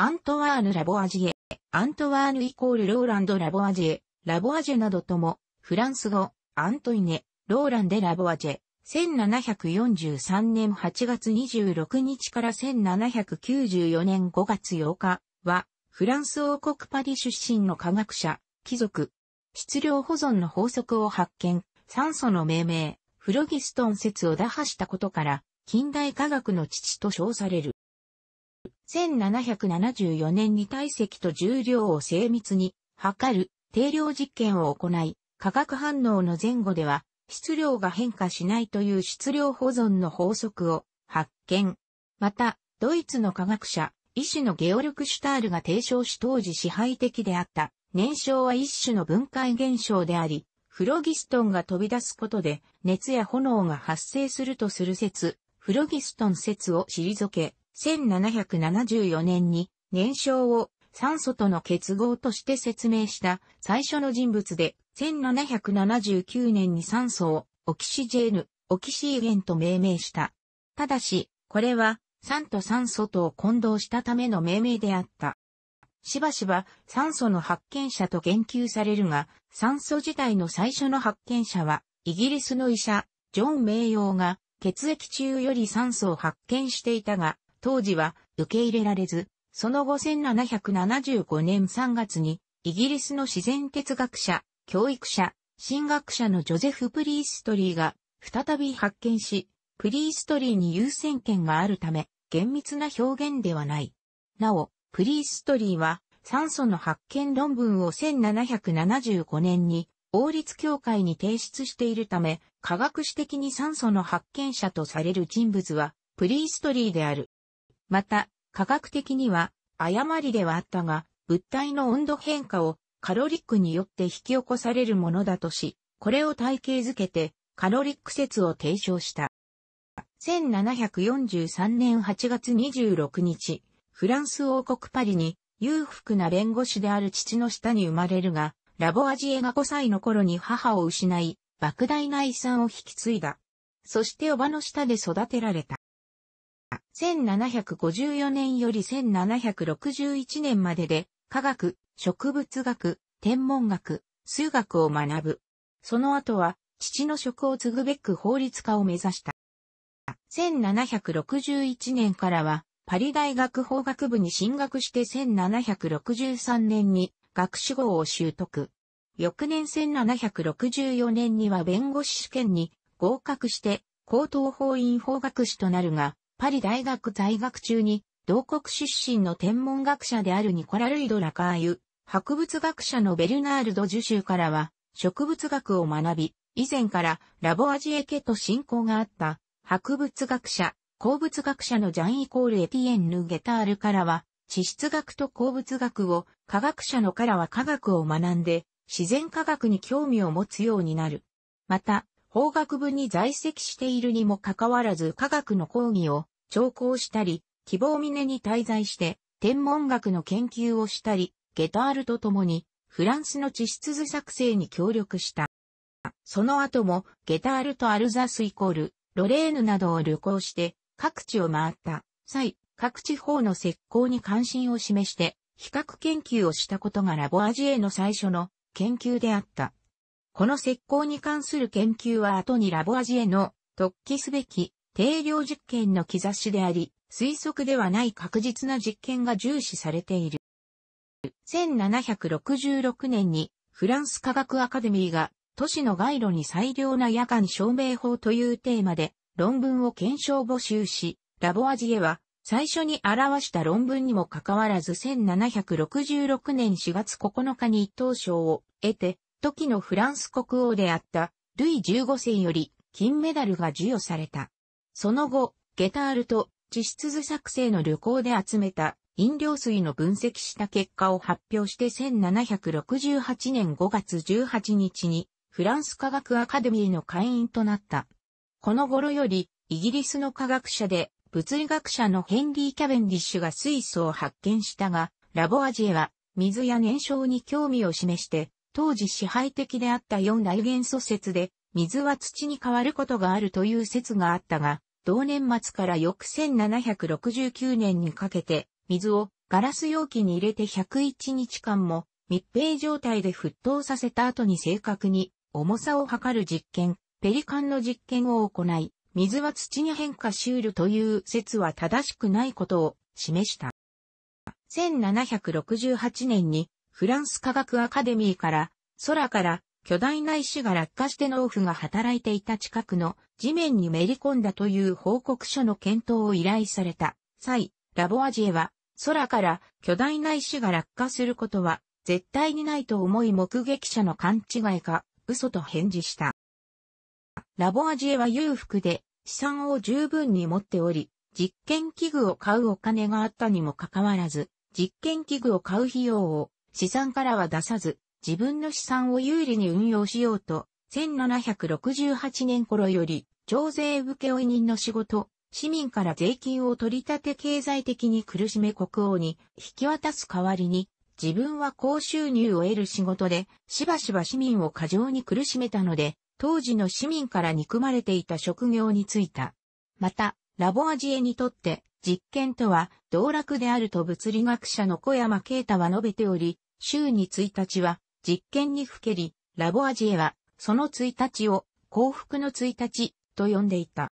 アントワーヌ・ラボアジエ、アントワーヌイコールローランド・ラボアジエ、ラボアジェなどとも、フランス語、アントイネ、ローランデ・ラボアジェ、1743年8月26日から1794年5月8日は、フランス王国パリ出身の科学者、貴族、質量保存の法則を発見、酸素の命名、フロギストン説を打破したことから、近代科学の父と称される。1774年に体積と重量を精密に測る定量実験を行い、化学反応の前後では質量が変化しないという質量保存の法則を発見。また、ドイツの科学者、医師のゲオルク・シュタールが提唱し当時支配的であった燃焼は一種の分解現象であり、フロギストンが飛び出すことで熱や炎が発生するとする説、フロギストン説を退け、1774年に燃焼を酸素との結合として説明した最初の人物で、1779年に酸素をオキシジェーヌ、オキシーゲンと命名した。ただし、これは酸と酸素とを混同したための命名であった。しばしば酸素の発見者と言及されるが、酸素自体の最初の発見者は、イギリスの医者、ジョン・名誉が血液中より酸素を発見していたが、当時は受け入れられず、その後1775年3月に、イギリスの自然哲学者、教育者、神学者のジョゼフ・プリーストリーが、再び発見し、プリーストリーに優先権があるため、厳密な表現ではない。なお、プリーストリーは、酸素の発見論文を1775年に王立協会に提出しているため、科学史的に酸素の発見者とされる人物はプリーストリーである。また、科学的には誤りではあったが、物体の温度変化をカロリックによって引き起こされるものだとし、これを体系づけてカロリック説を提唱した。1743年8月26日、フランス王国パリに裕福な弁護士である父の下に生まれるが、ラボアジエが5歳の頃に母を失い、莫大な遺産を引き継いだ。そしておばの下で育てられた。1754年より1761年までで、科学、植物学、天文学、数学を学ぶ。その後は、父の職を継ぐべく法律家を目指した。1761年からは、パリ大学法学部に進学して1763年に学士号を習得。翌年1764年には弁護士試験に合格して高等法院法学士となるが、パリ大学在学中に、同国出身の天文学者であるニコラ・ルイド・ラカーユ、博物学者のベルナールド・ジュシュからは、植物学を学び、以前からラボアジエ家と親交があった、博物学者、鉱物学者のジャン・イコール・エティエンヌ・ゲタールからは、地質学と鉱物学を、科学者のからは科学を学んで、自然科学に興味を持つようになる。また、法学部に在籍しているにもかかわらず科学の講義を聴講したり、希望峰に滞在して天文学の研究をしたり、ゲタールと共にフランスの地質図作成に協力した。その後もゲタールとアルザスイコール、ロレーヌなどを旅行して各地を回った際、各地方の石膏に関心を示して比較研究をしたことがラボアジエの最初の研究であった。この石膏に関する研究は後にラボアジエの突起すべき定量実験の兆しであり、推測ではない確実な実験が重視されている。1766年にフランス科学アカデミーが都市の街路に最良な夜間照明法というテーマで論文を検証募集し、ラボアジエは最初に表した論文にもかかわらず1766年4月9日に一等賞を得て時のフランス国王であった、ルイ15世より金メダルが授与された。その後、ゲタールと地質図作成の旅行で集めた飲料水の分析した結果を発表して1768年5月18日にフランス科学アカデミーの会員となった。この頃よりイギリスの科学者で物理学者のヘンリー・キャベンディッシュが水素を発見したが、ラボアジエは水や燃焼に興味を示して当時支配的であった四大元素説で、水は土に変わることがあるという説があったが、同年末から翌1769年にかけて、水をガラス容器に入れて101日間も密閉状態で沸騰させた後に正確に重さを測る実験、ペリカンの実験を行い、水は土に変化しうるという説は正しくないことを示した。1768年にフランス科学アカデミーから、空から巨大な石が落下して農夫が働いていた近くの地面にめり込んだという報告書の検討を依頼された際、ラボアジエは空から巨大な石が落下することは絶対にないと思い目撃者の勘違いか嘘と返事した。ラボアジエは裕福で資産を十分に持っており、実験器具を買うお金があったにもかかわらず、実験器具を買う費用を資産からは出さず、自分の資産を有利に運用しようと、1768年頃より、徴税受負人の仕事、市民から税金を取り立て経済的に苦しめ国王に引き渡す代わりに、自分は高収入を得る仕事で、しばしば市民を過剰に苦しめたので、当時の市民から憎まれていた職業に就いた。また、ラボアジエにとって、実験とは、道楽であると物理学者の小山慶太は述べており、週に1日は実験にふけり、ラボアジエはその1日を幸福の1日と呼んでいた。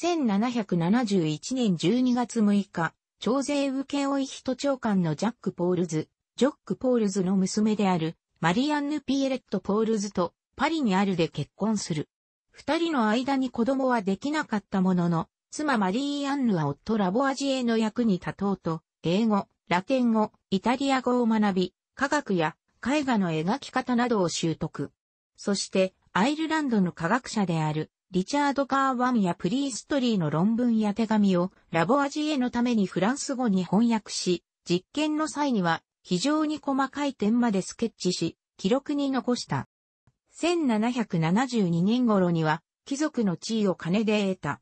1771年12月6日、朝税受け負い人長官のジャック・ポールズ、ジョック・ポールズの娘であるマリアンヌ・ピエレット・ポールズとパリにあるで結婚する。二人の間に子供はできなかったものの、妻マリー・アンヌは夫ラボアジエの役に立とうと、英語、ラテン語、イタリア語を学び、科学や絵画の描き方などを習得。そして、アイルランドの科学者である、リチャード・カーワンやプリーストリーの論文や手紙をラボアジエのためにフランス語に翻訳し、実験の際には非常に細かい点までスケッチし、記録に残した。1772年頃には貴族の地位を金で得た。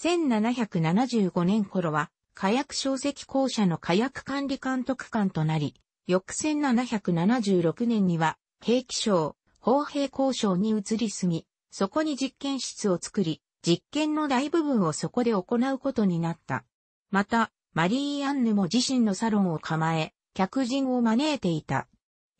1775年頃は火薬小石公社の火薬管理監督官となり、翌1776年には、兵器省、砲兵工廠に移り住み、そこに実験室を作り、実験の大部分をそこで行うことになった。また、マリー・アンヌも自身のサロンを構え、客人を招いていた。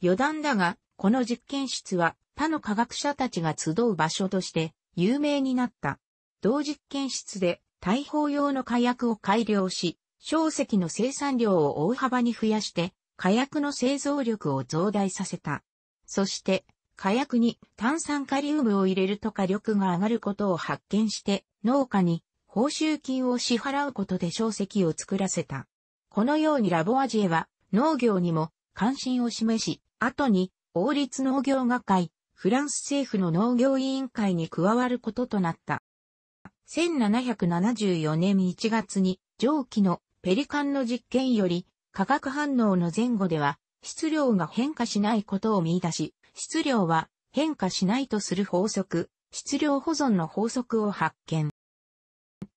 余談だが、この実験室は他の科学者たちが集う場所として有名になった。同実験室で大砲用の火薬を改良し、小石の生産量を大幅に増やして火薬の製造力を増大させた。そして、火薬に炭酸カリウムを入れると火力が上がることを発見して、農家に報酬金を支払うことで小石を作らせた。このようにラボアジエは農業にも関心を示し、後に王立農業学会、フランス政府の農業委員会に加わることとなった。1774年1月に上記のペリカンの実験より化学反応の前後では、質量が変化しないことを見出し、質量は変化しないとする法則、質量保存の法則を発見。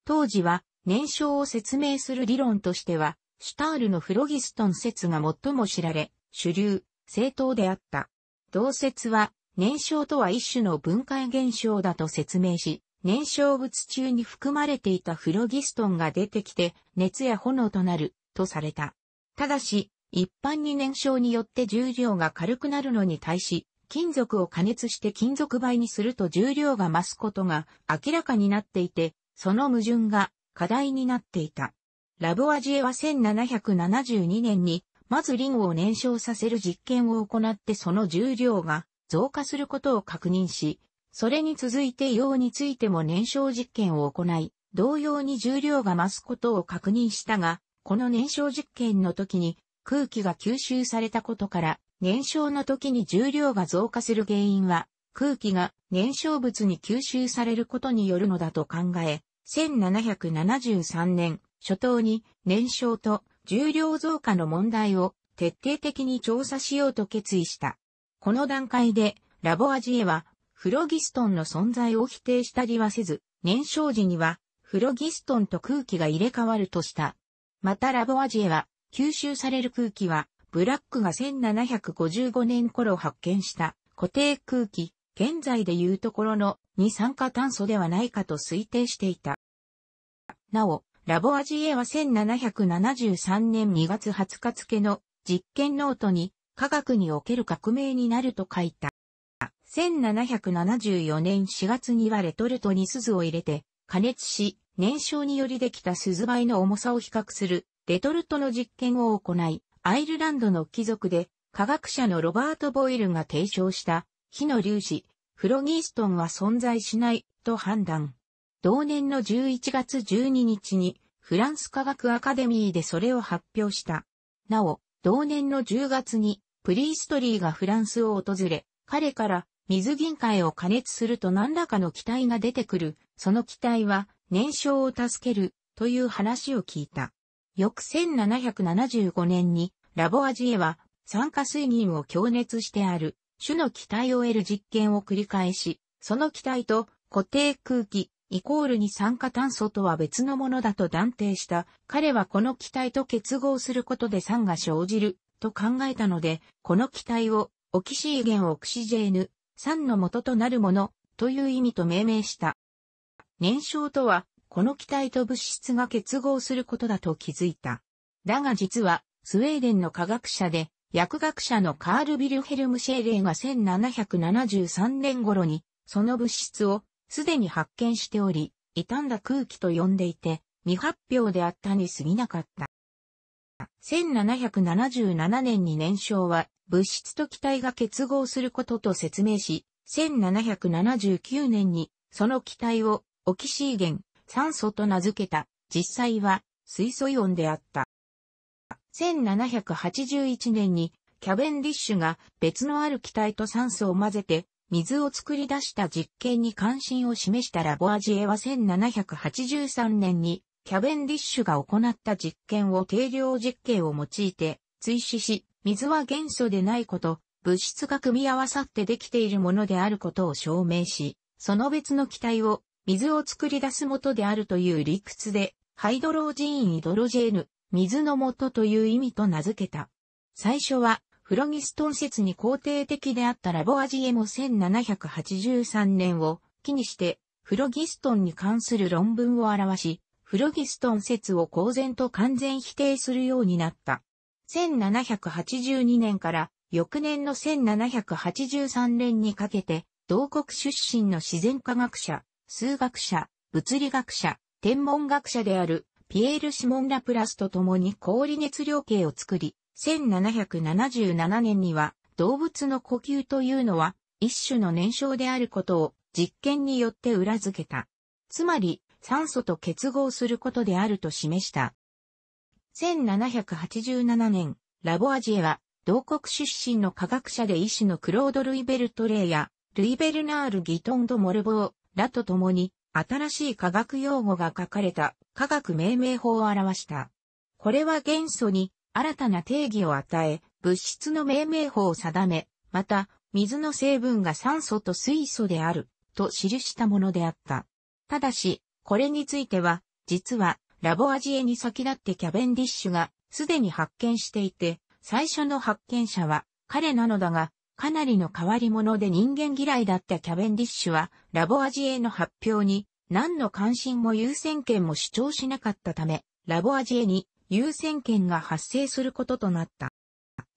当時は、燃焼を説明する理論としては、シュタールのフロギストン説が最も知られ、主流、正当であった。同説は、燃焼とは一種の分解現象だと説明し、燃焼物中に含まれていたフロギストンが出てきて、熱や炎となる、とされた。ただし、一般に燃焼によって重量が軽くなるのに対し、金属を加熱して金属倍にすると重量が増すことが明らかになっていて、その矛盾が課題になっていた。ラブアジエは1772年に、まずリンゴを燃焼させる実験を行ってその重量が増加することを確認し、それに続いて用についても燃焼実験を行い、同様に重量が増すことを確認したが、この燃焼実験の時に空気が吸収されたことから、燃焼の時に重量が増加する原因は、空気が燃焼物に吸収されることによるのだと考え、1773年初頭に燃焼と重量増加の問題を徹底的に調査しようと決意した。この段階でラボアジエはフロギストンの存在を否定したりはせず、燃焼時にはフロギストンと空気が入れ替わるとしたまたラボアジエは、吸収される空気は、ブラックが1755年頃発見した固定空気、現在でいうところの二酸化炭素ではないかと推定していた。なお、ラボアジエは1773年2月20日付の実験ノートに科学における革命になると書いた。1774年4月にはレトルトに鈴を入れて加熱し、燃焼によりできた鈴灰の重さを比較するレトルトの実験を行い、アイルランドの貴族で科学者のロバート・ボイルが提唱した火の粒子、フロギーストンは存在しないと判断。同年の11月12日にフランス科学アカデミーでそれを発表した。なお、同年の10月にプリーストリーがフランスを訪れ、彼から水銀界を加熱すると何らかの気体が出てくる。その気体は燃焼を助けるという話を聞いた。翌1775年にラボアジエは酸化水銀を強熱してある種の気体を得る実験を繰り返し、その気体と固定空気イコールに酸化炭素とは別のものだと断定した。彼はこの気体と結合することで酸が生じると考えたので、この気体をオキシーゲンオクシジェーヌ、酸の元となるものという意味と命名した。燃焼とは、この気体と物質が結合することだと気づいた。だが実は、スウェーデンの科学者で、薬学者のカール・ビルヘルム・シェーレーが1773年頃に、その物質をすでに発見しており、傷んだ空気と呼んでいて、未発表であったに過ぎなかった。1777年に燃焼は物質と気体が結合することと説明し、1779年にその気体をオキシーゲン、酸素と名付けた、実際は水素イオンであった。1781年にキャベンディッシュが別のある気体と酸素を混ぜて水を作り出した実験に関心を示したラボアジエは1783年にキャベンディッシュが行った実験を定量実験を用いて追試し、水は元素でないこと、物質が組み合わさってできているものであることを証明し、その別の気体を水を作り出す元であるという理屈で、ハイドロージーン・イドロジェーヌ、水の元という意味と名付けた。最初は、フロギストン説に肯定的であったラボアジエも1783年を機にして、フロギストンに関する論文を表し、フロギストン説を公然と完全否定するようになった。1782年から翌年の1783年にかけて、同国出身の自然科学者、数学者、物理学者、天文学者であるピエール・シモン・ラプラスと共に氷熱量計を作り、1777年には動物の呼吸というのは一種の燃焼であることを実験によって裏付けた。つまり酸素と結合することであると示した。1787年、ラボアジエは、同国出身の科学者で医師のクロード・ルイベルト・レイや、ルイベルナール・ギトン・ド・モルボー、らと共に、新しい科学用語が書かれた科学命名法を表した。これは元素に新たな定義を与え、物質の命名法を定め、また、水の成分が酸素と水素である、と記したものであった。ただし、これについては、実は、ラボアジエに先立ってキャベンディッシュが、すでに発見していて、最初の発見者は、彼なのだが、かなりの変わり者で人間嫌いだったキャベンディッシュは、ラボアジエの発表に、何の関心も優先権も主張しなかったため、ラボアジエに優先権が発生することとなった。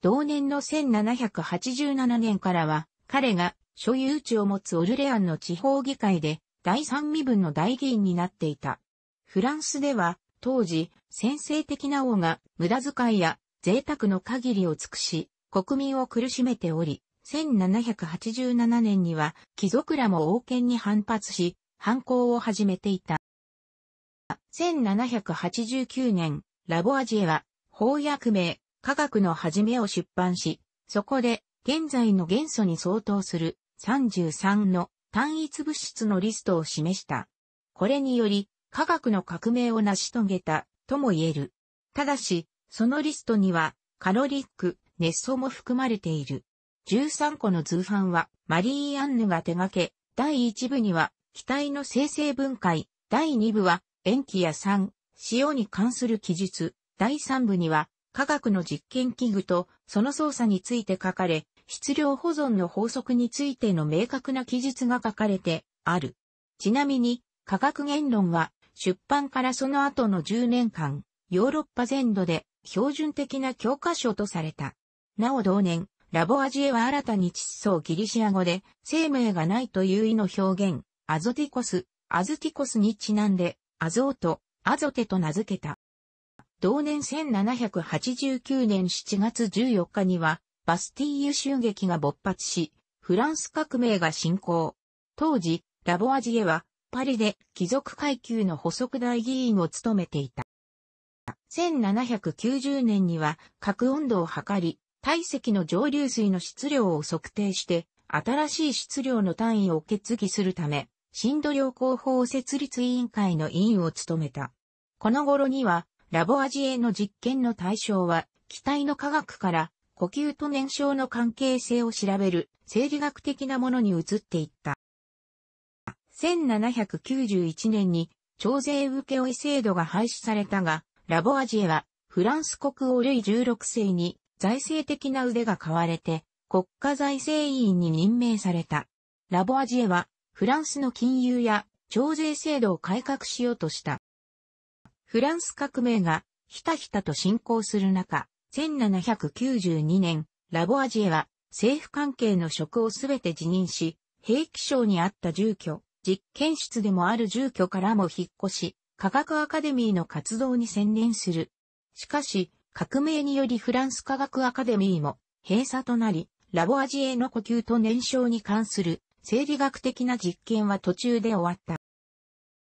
同年の1787年からは、彼が所有地を持つオルレアンの地方議会で、第三身分の大議員になっていた。フランスでは、当時、先制的な王が無駄遣いや贅沢の限りを尽くし、国民を苦しめており、1787年には貴族らも王権に反発し、反抗を始めていた。1789年、ラボアジエは、法薬名、科学の始めを出版し、そこで、現在の元素に相当する33の単一物質のリストを示した。これにより、科学の革命を成し遂げた、とも言える。ただし、そのリストには、カロリック、熱素も含まれている。13個の図版は、マリー・アンヌが手掛け、第1部には、機体の生成分解、第2部は、塩基や酸、塩に関する記述、第3部には、科学の実験器具とその操作について書かれ、質量保存の法則についての明確な記述が書かれてある。ちなみに、科学言論は出版からその後の10年間、ヨーロッパ全土で標準的な教科書とされた。なお同年、ラボアジエは新たに窒素をギリシア語で、生命がないという意の表現、アゾティコス、アズティコスにちなんで、アゾート、アゾテと名付けた。同年1789年7月14日には、バスティーユ襲撃が勃発し、フランス革命が進行。当時、ラボアジエは、パリで貴族階級の補足大議員を務めていた。1790年には、核温度を測り、体積の上流水の質量を測定して、新しい質量の単位を決議するため、新度量広報設立委員会の委員を務めた。この頃には、ラボアジエの実験の対象は、機体の科学から呼吸と燃焼の関係性を調べる生理学的なものに移っていった。1791年に徴税受負制度が廃止されたが、ラボアジエはフランス国王ルイ16世に財政的な腕が買われて、国家財政委員に任命された。ラボアジエは、フランスの金融や徴税制度を改革しようとした。フランス革命がひたひたと進行する中、1792年、ラボアジエは政府関係の職をすべて辞任し、兵器省にあった住居、実験室でもある住居からも引っ越し、科学アカデミーの活動に専念する。しかし、革命によりフランス科学アカデミーも閉鎖となり、ラボアジエの呼吸と燃焼に関する生理学的な実験は途中で終わっ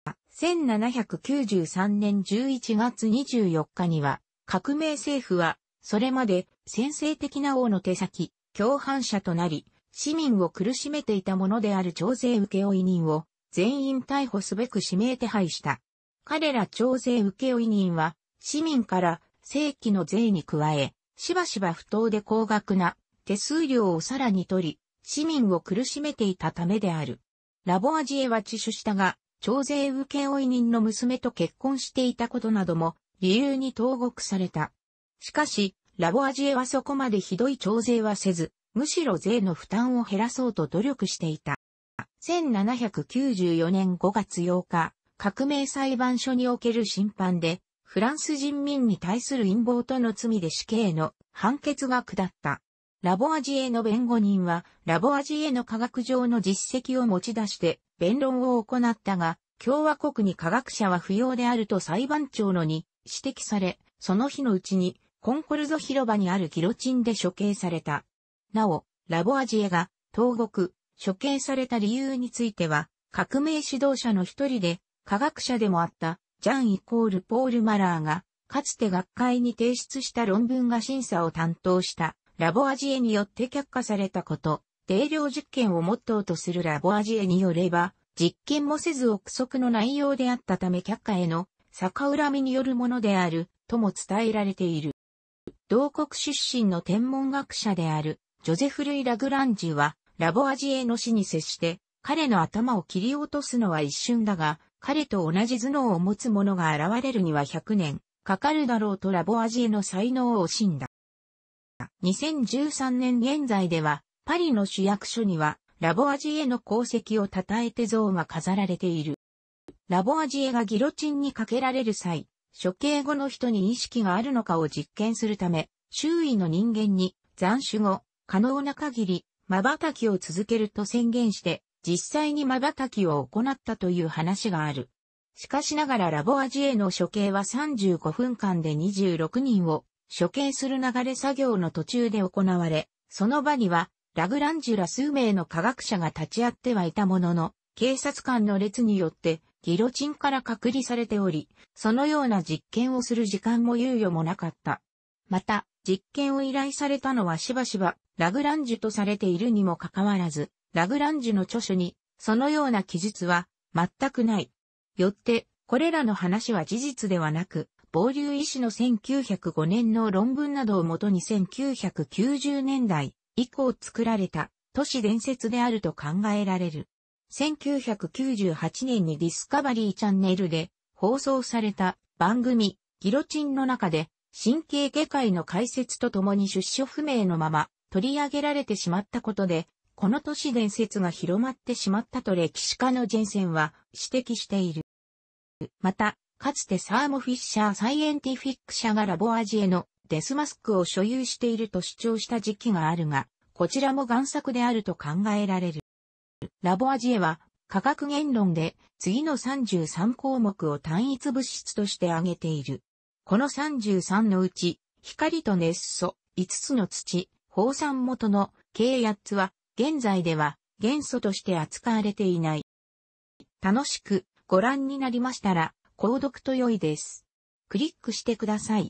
た。1793年11月24日には、革命政府は、それまで先制的な王の手先、共犯者となり、市民を苦しめていたものである徴税け負人を全員逮捕すべく指名手配した。彼ら徴税け負人は、市民から正規の税に加え、しばしば不当で高額な手数料をさらに取り、市民を苦しめていたためである。ラボアジエは自首したが、徴税受負人の娘と結婚していたことなども理由に投獄された。しかし、ラボアジエはそこまでひどい徴税はせず、むしろ税の負担を減らそうと努力していた。1794年5月8日、革命裁判所における審判で、フランス人民に対する陰謀との罪で死刑の判決が下った。ラボアジエの弁護人は、ラボアジエの科学上の実績を持ち出して、弁論を行ったが、共和国に科学者は不要であると裁判長のに指摘され、その日のうちに、コンコルゾ広場にあるギロチンで処刑された。なお、ラボアジエが、投獄、処刑された理由については、革命指導者の一人で、科学者でもあった、ジャンイコールポール・マラーが、かつて学会に提出した論文が審査を担当したラボアジエによって却下されたこと、定量実験をモットーとするラボアジエによれば、実験もせず憶測の内容であったため却下への逆恨みによるものであるとも伝えられている。同国出身の天文学者であるジョゼフ・ルイ・ラグランジはラボアジエの死に接して彼の頭を切り落とすのは一瞬だが彼と同じ頭脳を持つ者が現れるには100年かかるだろうとラボアジエの才能を惜しんだ。2013年現在では、パリの主役所には、ラボアジエの功績を称えて像が飾られている。ラボアジエがギロチンにかけられる際、処刑後の人に意識があるのかを実験するため、周囲の人間に、斬首後、可能な限り、瞬きを続けると宣言して、実際に瞬きを行ったという話がある。しかしながらラボアジエの処刑は35分間で26人を処刑する流れ作業の途中で行われ、その場にはラグランジュら数名の科学者が立ち会ってはいたものの、警察官の列によってギロチンから隔離されており、そのような実験をする時間も猶予もなかった。また、実験を依頼されたのはしばしばラグランジュとされているにもかかわらず、ラグランジュの著書に、そのような記述は全くない。よって、これらの話は事実ではなく、傍流医師の1905年の論文などをもとに1990年代以降作られた都市伝説であると考えられる。1998年にディスカバリーチャンネルで放送された番組ギロチンの中で神経外科医の解説とともに出所不明のまま取り上げられてしまったことでこの都市伝説が広まってしまったと歴史家のジェンセンは指摘している。また、かつてサーモフィッシャーサイエンティフィック社がラボアジエのデスマスクを所有していると主張した時期があるが、こちらも贋作であると考えられる。ラボアジエは科学言論で次の33項目を単一物質として挙げている。この33のうち、光と熱素、5つの土、放散元の計8つは現在では元素として扱われていない。楽しくご覧になりましたら、購読と良いです。クリックしてください。